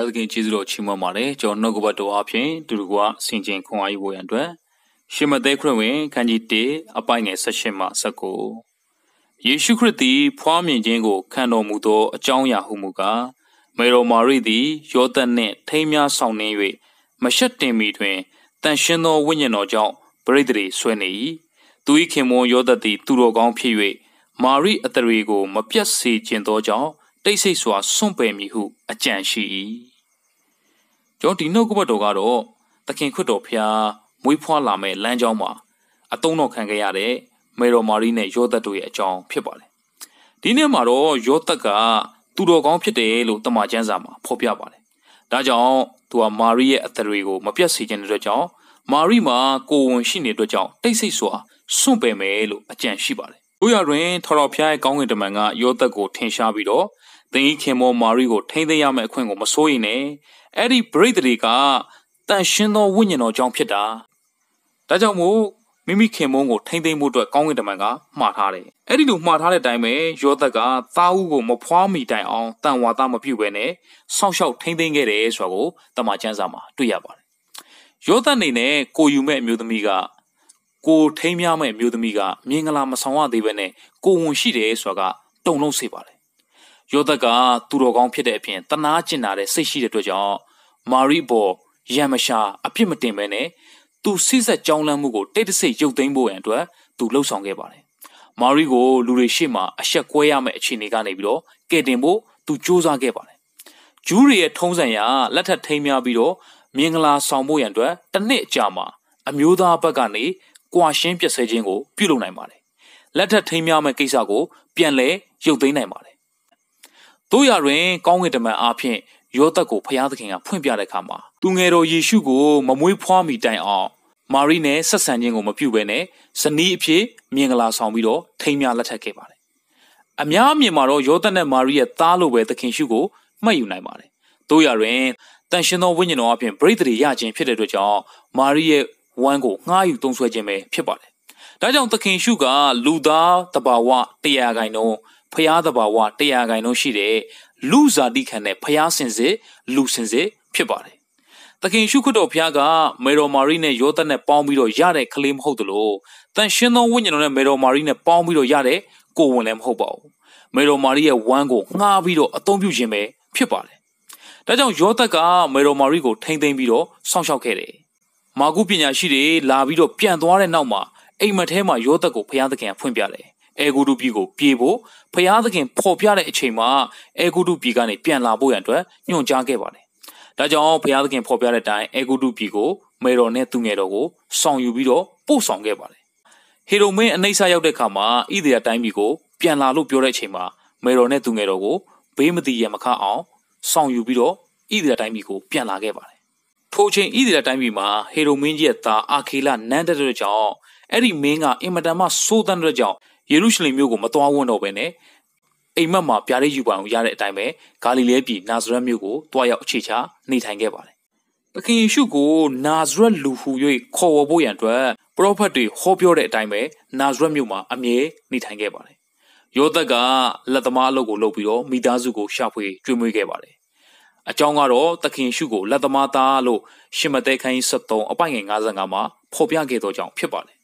ရားသခင်ကျေးဇူးတော်ချီးမွမ်းပါတယ်ကျွန်တော်နှုတ်ကပတ်တော်အပြင်သူတို့ကဆင်ခြင်ခွန်အားယူဖို့ရန်အတွက်ရှင်မသက်ခရစ်ဝင်ခန်းကြီး1အပိုင်းငယ်16မှ19ယေရှုခရစ်သည်ဖွားမြင်ခြင်းကို ခံတော်မူသောအကြောင်းအရာဟုမူကားမေရိုမာရိသည်ယောသန်နှင့်ထိမ်းများဆောင်နှင်း၍မရှက်တင်မီတွင်တန်ရှင်းသောဝိညာဉ်တော်ကြောင့်ပရိသေဆွေးနေ၏သူ၏ခင်မွန်ယောသန်သည်သူတော်ကောင်းဖြစ်၍မာရိအသရေကိုမပြတ်စေခြင်းသောကြောင့်တိတ်ဆိတ်စွာစွန့်ပယ်မည်ဟုအကြံရှိ၏ကျွန်တော်ဒီနှုတ်ကပတ်တော်ကတော့သခင်ခရစ်တော်ဖျားမွေးဖွားလာမဲ့လမ်းကြောင်းမှာအတုံးတော်ခံခဲ့ရတဲ့မေတော်မာရီနဲ့ယောသတ်တို့ရဲ့အကြောင်းဖြစ်ပါတယ်ဒီနေ့မှာတော့ယောသတ်ကသူတော်ကောင်းဖြစ်တယ်လို့တမန်ကျမ်းစာမှာဖော်ပြပါတယ်ဒါကြောင့်သူကမာရီရဲ့အသရေကိုမပြတ်စေခြင်းတို့ကြောင့်မာရီမှာကိုဝန်ရှိနေတဲ့အတွက်ကြောင့်တိတ်ဆိတ်စွာစွန့်ပယ်မယ်လို့အကြံရှိပါတယ်တို့ရတွင်ထော်တော်ဖျားရဲ့ကောင်းကင်တမန်ကယောသတ်ကိုထင်ရှားပြီးတော့သင်ဤခင်မောမာရီကိုထိမ့်သိမ်းရမယ့်အခွင့်ကိုမစိုးရင်နဲ့အဲ့ဒီပရိသေတွေကတန်ရှင်းသောဝိညာဉ်တော်ကြောင့်ဖြစ်တာဒါကြောင့်မို့မိမိခင်မုန်းကိုထိမ့်သိမ့်မှုအတွက်ကောင်းကင်တမန်ကမှားထားတယ်။အဲ့ဒီလိုမှားထားတဲ့အတိုင်းပဲယောသက်ကသားဦးကိုမဖွားမီတိုင်အောင်တန်ဝါသားမပြုတ်ပဲနဲ့စောင့်ရှောက်ထိမ့်သိမ့်ခဲ့တယ်ဆိုတာကိုတမန်ကျမ်းစာမှာတွေ့ရပါတယ်။ယောသက်အနေနဲ့ကိုယူမဲ့အမျိုးသမီးကကိုထိမ့်များမဲ့အမျိုးသမီးကမင်္ဂလာမဆောင်ရသေးပဲနဲ့ကိုဝန်ရှိတယ်ဆိုတာကတုံ့လုံးစေပါတယ်ယောသက်ကသူတော်ကောင်းဖြစ်တဲ့အပြင်တနာကျင်လာတဲ့စိတ်ရှိတဲ့အတွက်ကြောင့်မာရီဘော်ရံမရှာအပြစ်မတင်ဘဲနဲ့သူစိစက်ကြောင်းလန်းမှုကိုတိတ်တဆိတ်ရုပ်သိမ်းဖို့ရန်အတွက်သူလှုပ်ဆောင်ခဲ့ပါတယ်။မာရီကိုလူတွေရှေ့မှာအဆက်ကွဲရမယ့်အခြေအနေကနေပြီးတော့ကယ်တင်ဖို့သူစူးစမ်းခဲ့ပါတယ်။ဂျူးတွေရဲ့ထုံးစံအရလက်ထပ်ထိမ်းများပြီးတော့မင်္ဂလာဆောင်ဖို့ရန်အတွက်တစ်နှစ်အကြာမှာအမျိုးသားဘက်ကနေကွာရှင်းပြည့်စဲခြင်းကိုပြုလုပ်နိုင်ပါတယ်။လက်ထပ်ထိမ်းများမယ့်ကိစ္စကိုပြန်လဲရုပ်သိမ်းနိုင်ပါတယ်။တို့ရတွင် ကောင်းကင်တမန်အားဖြင့်ယောသတ်ကိုဖျားသခင်ကဖွင့်ပြတဲ့အခါမှာသူငယ်တော်ယေရှုကိုမမွေးဖွားမီတိုင်အောင်မာရီနဲ့ဆက်ဆံခြင်းကိုမပြုဘဲနဲ့ဇနီးအဖြစ်မင်္ဂလာဆောင်ပြီးတော့ထိမ်းမြလက်ထပ်ခဲ့ပါတယ်။အများအမြင်မှာတော့ယောသတ်နဲ့မာရီရဲ့သားလိုပဲသခင်ရှုကိုမှတ်ယူနိုင်ပါတယ်။တို့ရတွင်တန်ရှင်သောဝိညာဉ်တော်အပြင်ပရိသေရခြင်းဖြစ်တဲ့အတွက်ကြောင့်မာရီရဲ့ဝမ်းကိုငှားယူသုံးဆွဲခြင်းပဲဖြစ်ပါတယ်။ဒါကြောင့်သခင်ရှုကလူသားတဘာဝတရားကိုင်တော့ဖျားသဘာဝတရားဂိုင်လုံးရှိတဲ့လူဇာတိခံတဲ့ဖျားစင်စစ်လူစင်စစ်ဖြစ်ပါတယ်။သခင်ရှုခရစ်တော်ဖျားကမေတော်မာရီနဲ့ယောသနဲ့ပေါင်းပြီးတော့ရတဲ့ကလေးမဟုတ်သလိုတန်ရှင်သောဝိညာဉ်တော်နဲ့မေတော်မာရီနဲ့ပေါင်းပြီးတော့ရတဲ့ကိုယ်ဝန်လည်းမဟုတ်ပါဘူး။မေတော်မာရီရဲ့ဝမ်းကိုငှားပြီးတော့အသုံးပြုခြင်းပဲဖြစ်ပါတယ်။ဒါကြောင့်ယောသကမေတော်မာရီကိုထိမ့်သိမ်းပြီးတော့စောင့်ရှောက်ခဲ့တယ်။မာကုပညာရှိတွေလာပြီးတော့ပြန်သွားတဲ့နောက်မှာအိမ်မထဲမှာယောသကိုဖျားသခင်ဖွင့်ပြတယ်။အေဂုတုပြည်ကိုပြေးဖို့ဖျားသခင်ပေါ်ပြတဲ့အချိန်မှာအေဂုတုပြည်ကနေပြန်လာဖို့ရန်အတွက်ညွှန်ကြားခဲ့ပါတယ်။ဒါကြောင့်ဖျားသခင်ပေါ်ပြတဲ့အတိုင်းအေဂုတုပြည်ကိုမေတော်နဲ့သူငယ်တော်ကိုဆောင်ယူပြီးတော့ပို့ဆောင်ခဲ့ပါတယ်။ဟေရုံမင်းအနှိမ့်ဆရောက်တဲ့အခါမှာဣသေလတိုင်းပြည်ကိုပြန်လာလို့ပြောတဲ့အချိန်မှာမေတော်နဲ့သူငယ်တော်ကိုဘေးမတိရမခအောင်ဆောင်ယူပြီးတော့ဣသေလတိုင်းပြည်ကိုပြန်လာခဲ့ပါတယ်။ထိုချိန်ဣသေလတိုင်းပြည်မှာဟေရုံမင်းကြီးရဲ့သားအာခေလနန်းတက်တဲ့ကြောင့်အဲ့ဒီမင်းကအင်မတန်မှစိုးတမ်းတဲ့ကြောင့်ယေရုရှလင်မြို့ကိုမသွားဝန်းတော့ဘဲနဲ့အိမ်မက်မှာဗျာဒိတ်ယူပါအောင်ရတဲ့အတိုင်းပဲဂါလိလဲပြည်နာဇရက်မြို့ကိုတွားရောက်အခြေချနေထိုင်ခဲ့ပါတယ်။သခင်ယေရှုကိုနာဇရက်လူဟူ၍ခေါ်ဝေါ်ဖို့ရန်အတွက်ပရောဖက်တွေဟောပြောတဲ့အတိုင်းပဲနာဇရက်မြို့မှာအမြဲနေထိုင်ခဲ့ပါတယ်။ယောသက်ကလက်သမားအလုပ်ကိုလုပ်ပြီးတော့မိသားစုကိုရှာဖွေကြွေးမွေးခဲ့ပါတယ်။အကြောင်းကတော့သခင်ယေရှုကိုလက်သမားသားလို့ရှမသက်ခန်းကြီး73အပိုင်ငယ်55မှာဖော်ပြခဲ့သောကြောင့်ဖြစ်ပါတယ်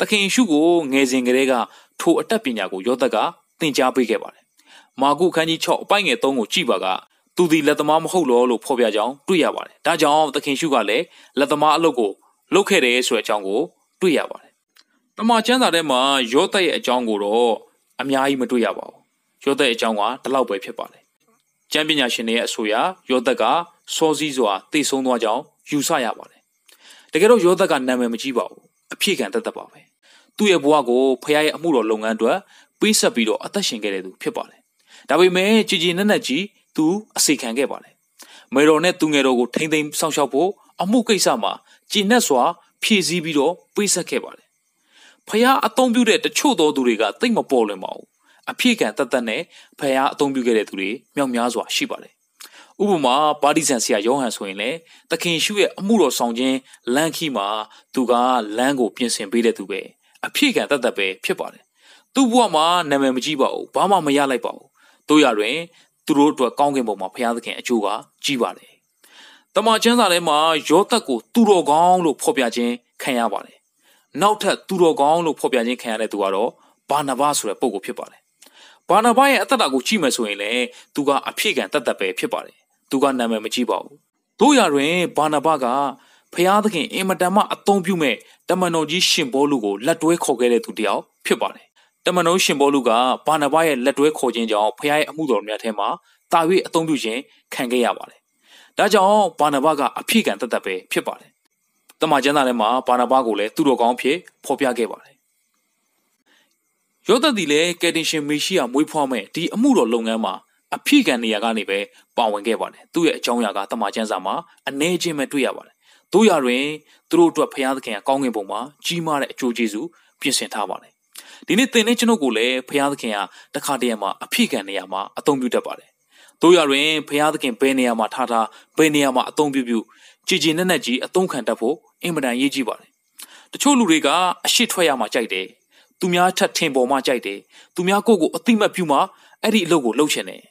သခင်ယေရှုကိုငယ်စဉ်ကတည်းကထိုအတတ်ပညာကိုယောသက်ကသင်ကြားပေးခဲ့ပါတယ်။မာကုခန်းကြီး6အပိုင်းငယ်3ကိုကြည့်ပါကသူသည်လက်သမားမဟုတ်လောလို့ဖော်ပြကြောင်းတွေ့ရပါတယ်။ဒါကြောင့်သခင်ရှုကလည်းလက်သမားအလုပ်ကိုလုပ်ခဲ့တယ်ဆိုတဲ့အကြောင်းကိုတွေ့ရပါတယ်။တမန်ကျမ်းစာထဲမှာယောသရဲ့အကြောင်းကိုတော့အများကြီးမတွေ့ရပါဘူး။ယောသရဲ့အကြောင်းကဒီလောက်ပဲဖြစ်ပါတယ်။ကျမ်းပညာရှင်တွေရဲ့အဆိုအရယောသက်ကစောစည်းစွာသိဆုံးသွားကြောင်းယူဆရပါတယ်။တကယ်တော့ယောသက်ကနာမည်မကြီးပါဘူးအဖြစ်ခံတသက်ပါပဲသူ့ရဲ့ဘဝကိုဖခင်ရဲ့အမှုတော်လုပ်ငန်းအတွက်ပေးဆက်ပြီးတော့အသက်ရှင်ခဲ့တဲ့သူဖြစ်ပါတယ်ဒါပေမဲ့ကြည်ကြည်နက်နက်ကြီးသူအစီခံခဲ့ပါတယ်မေတော်နဲ့သူငယ်တော်ကိုထိမ့်သိမ်းဆောင်ရှောက်ဖို့အမှုကိစ္စမှာကြည်နက်စွာဖြည့်ဆည်းပြီးတော့ပေးဆက်ခဲ့ပါတယ်ဖခင်အသုံးပြုတဲ့တချို့သောသူတွေကတိတ်မပေါ်လွင်ပါဘူးအဖြစ်ခံတသက်နဲ့ဖခင်အသုံးပြုခဲ့တဲ့သူတွေမြောက်များစွာရှိပါတယ်ဥပမာပါတီဆန်ဆရာယောဟန်ဆိုရင်လေသခင်ရှုရဲ့အမှုတော်ဆောင်ခြင်းလမ်းခီးမှာသူကလမ်းကိုပြင်ဆင်ပေးတဲ့သူပဲအဖြစ်ခံတတ်တတ်ပဲဖြစ်ပါတယ်သူ့ဘဝမှာနာမည်မကြီးပါဘူးဘာမှမရလိုက်ပါဘူးတို့ရတွင်သူတို့အတွက်ကောင်းကင်ဘုံမှာဘုရားသခင်အကျိုးကကြီးပါတယ်တမန်ကျမ်းစာထဲမှာယောသက်ကိုသူတော်ကောင်းလို့ဖော်ပြခြင်းခံရပါတယ်နောက်ထပ်သူတော်ကောင်းလို့ဖော်ပြခြင်းခံရတဲ့သူကတော့ဘာနာဘဆိုတဲ့ပုဂ္ဂိုလ်ဖြစ်ပါတယ်ဘာနာဘရဲ့အသက်တာကိုကြည့်မယ်ဆိုရင်လေသူကအဖြစ်ခံတတ်တတ်ပဲဖြစ်ပါတယ်သူကနာမည်မကြည့်ပါဘူးတို့ရတွင်ဘာနာဘကဖျားသခင်အင်မတန်မှအသုံးပြုမဲ့တမန်တော်ကြီးရှင်ဘောလူကိုလက်တွဲခေါ်ခဲ့တဲ့သူတယောက်ဖြစ်ပါတယ်တမန်တော်ရှင်ဘောလူကဘာနာဘရဲ့လက်တွဲခေါ်ခြင်းကြောင့်ဖျားရဲ့အမှုတော်များထဲမှာတာ၍အသုံးပြုခြင်းခံခဲ့ရပါတယ်ဒါကြောင့်ဘာနာဘကအဖြစ်ခံတတ်တတ်ပဲဖြစ်ပါတယ်တမန်ကျမ်းစာထဲမှာဘာနာဘကိုလည်းသူတော်ကောင်းဖြစ်ဖော်ပြခဲ့ပါတယ်ယောသဒီလည်းကယ်တင်ရှင်မေရှိယမွေးဖွားမဲ့ဒီအမှုတော်လုပ်ငန်းမှာအဖိခံနေရာကနေပဲပါဝင်ခဲ့ပါတယ်သူ့ရဲ့အကြောင်းအရာကတမန်ကျမ်းစာမှာအ ਨੇ ချင်းပဲတွေ့ရပါတယ်တို့ရတွင်သူတို့အတွက်ဖခင်သခင်ကကောင်းကင်ဘုံမှာကြီးမားတဲ့အကျိုးကျေးဇူးပြင်ဆင်ထားပါတယ်ဒီနေ့သင်နဲ့ကျွန်ုပ်ကိုလည်းဖခင်သခင်ကတခါတည်းမှာအဖိခံနေရာမှာအသုံးပြုတတ်ပါတယ်တို့ရတွင်ဖခင်သခင်ဘယ်နေရာမှာထားထားဘယ်နေရာမှာအသုံးပြုပြုကြည်ကြည်နက်နက်ကြီးအသုံးခံတတ်ဖို့အင်မတန်ရေးကြီးပါတယ်တချို့လူတွေကအရှိထွက်ရမှာကြိုက်တယ်သူများထက်ထင်ပေါ်မှကြိုက်တယ်သူများကိုယ့်ကိုအတိမတ်ပြုမှအဲ့ဒီအလုပ်ကိုလုပ်ချင်တယ်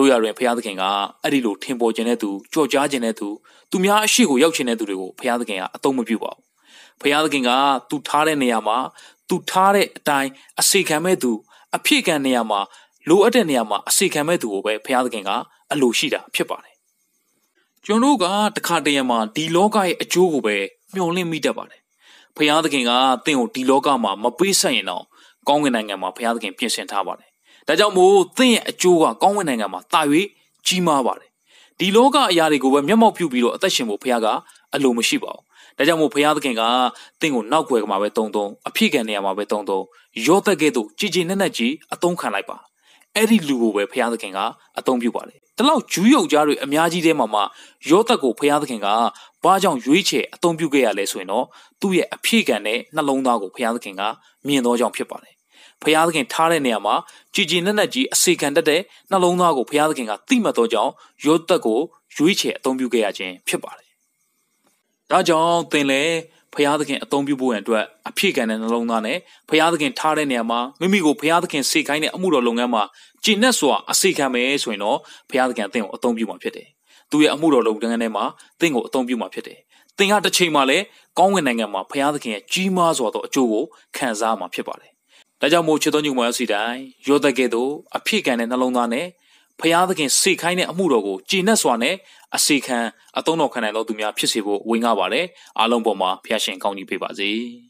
တို့ရတွင်ဖရာသခင်ကအဲ့ဒီလိုထင်ပေါ်ခြင်းတဲ့သူကြော်ကြားခြင်းတဲ့သူသူများအရှိကိုရောက်ခြင်းတဲ့သူတွေကိုဖရာသခင်ကအသုံးမပြုပါဘူးဖရာသခင်ကသူထားတဲ့နေရာမှာသူထားတဲ့အတိုင်းအစီခံမဲ့သူအဖြစ်ခံနေရာမှာလိုအပ်တဲ့နေရာမှာအစီခံမဲ့သူကိုပဲဖရာသခင်ကအလိုရှိတာဖြစ်ပါတယ်ကျွန်တော်ကတခါတရံမှာဒီလောကရဲ့အကျိုးကိုပဲမျှော်လင့်မိတတ်ပါတယ်ဖရာသခင်ကတင့်ကိုဒီလောကမှာမပေးဆက်ရင်တော့ကောင်းကင်နိုင်ငံမှာဖရာသခင်ပြင်ဆင်ထားပါတယ်ဒါကြောင့်မို့သင်ရဲ့အကျိုးကကောင်းဝင်နိုင်ငံမှာတာ၍ကြီးမားပါတယ်ဒီလောကအရာတွေကိုပဲမျက်မှောက်ပြုပြီးတော့အသက်ရှင်ဖို့ဘုရားကအလိုမရှိပါဘူးဒါကြောင့်မို့ဘုရားသခင်ကသင်ကိုနောက်ွယ်ကမှာပဲတုံတုံအဖြစ်ခံနေရမှာပဲတုံတုံရောသက်ကဲ့သို့ကြည်ကြည်နက်နက်ကြီးအသုံးခံလိုက်ပါအဲ့ဒီလူကိုပဲဘုရားသခင်ကအသုံးပြုပါတယ်ဒီလောက်ဂျူးယုတ်ကြားတွေအများကြီးထဲမှာမှရောသက်ကိုဘုရားသခင်ကဘာကြောင့်ရွေးချယ်အသုံးပြုခဲ့ရလဲဆိုရင်တော့သူ့ရဲ့အဖြစ်ခံတဲ့နှလုံးသားကိုဘုရားသခင်ကမြင်သောကြောင့်ဖြစ်ပါတယ်ဖျားသခင်ထားတဲ့နေရာမှာကြည်ကြည်နက်နက်ကြီးအစီခံတတ်တဲ့နှလုံးသားကိုဖျားသခင်ကသိမှတ်သောကြောင့်ယောသပ်ကိုရွေးချယ်အသုံးပြုခဲ့ရခြင်းဖြစ်ပါတယ်။ဒါကြောင့်သင်လည်းဖျားသခင်အသုံးပြုဖို့ရန်အတွက်အဖြစ်ခံတဲ့နှလုံးသားနဲ့ဖျားသခင်ထားတဲ့နေရာမှာမိမိကိုဖျားသခင်စေခိုင်းတဲ့အမှုတော်လုပ်ငန်းမှာကျင့်နဲ့စွာအစီခံမယ်ဆိုရင်တော့ဖျားသခင်အသင်ကိုအသုံးပြုမှာဖြစ်တယ်။သူ့ရဲ့အမှုတော်လုပ်ငန်းထဲမှာသင်ကိုအသုံးပြုမှာဖြစ်တယ်။သင်ကတစ်ချိန်မှာလည်းကောင်းကင်နိုင်ငံမှာဖျားသခင်ရဲ့ကြီးမားစွာသောအကျိုးကိုခံစားမှာဖြစ်ပါတယ်။ဒါကြောင့်မို့ချစ်တော်ညီမအစီတိုင်းယောသက်ကဲ့သို့အဖြစ်ခံတဲ့နှလုံးသားနဲ့ဖျားသခင်စေခိုင်းတဲ့အမှုတော်ကိုကြည်နက်စွာနဲ့အစီခံအသုံးတော်ခံနိုင်တော်သူများဖြစ်စေဖို့ဝင့်ကားပါတယ်။အားလုံးပေါ်မှာဖျားရှင်ကောင်းကြီးပေးပါစေ။